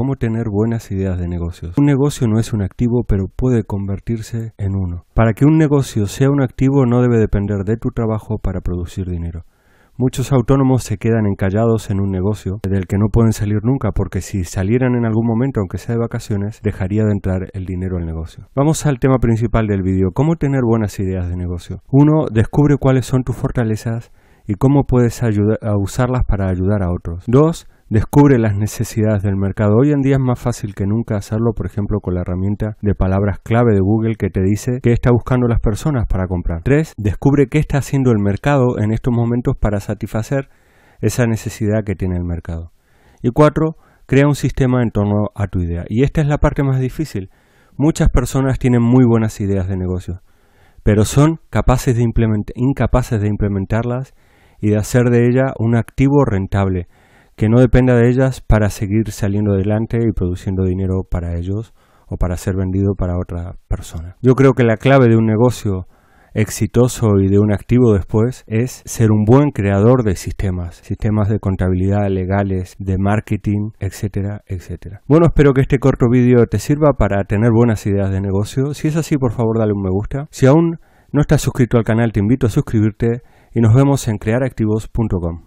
cómo tener buenas ideas de negocios. Un negocio no es un activo, pero puede convertirse en uno. Para que un negocio sea un activo no debe depender de tu trabajo para producir dinero. Muchos autónomos se quedan encallados en un negocio del que no pueden salir nunca porque si salieran en algún momento, aunque sea de vacaciones, dejaría de entrar el dinero al negocio. Vamos al tema principal del vídeo, cómo tener buenas ideas de negocio. Uno, descubre cuáles son tus fortalezas y cómo puedes usarlas para ayudar a otros. Dos, descubre las necesidades del mercado. Hoy en día es más fácil que nunca hacerlo, por ejemplo, con la herramienta de palabras clave de Google que te dice qué está buscando las personas para comprar. 3. Descubre qué está haciendo el mercado en estos momentos para satisfacer esa necesidad que tiene el mercado. Y 4. Crea un sistema en torno a tu idea. Y esta es la parte más difícil. Muchas personas tienen muy buenas ideas de negocio, pero son capaces de incapaces de implementarlas y de hacer de ella un activo rentable que no dependa de ellas para seguir saliendo adelante y produciendo dinero para ellos o para ser vendido para otra persona. Yo creo que la clave de un negocio exitoso y de un activo después es ser un buen creador de sistemas, sistemas de contabilidad legales, de marketing, etcétera, etcétera. Bueno, espero que este corto vídeo te sirva para tener buenas ideas de negocio. Si es así, por favor, dale un me gusta. Si aún no estás suscrito al canal, te invito a suscribirte y nos vemos en crearactivos.com.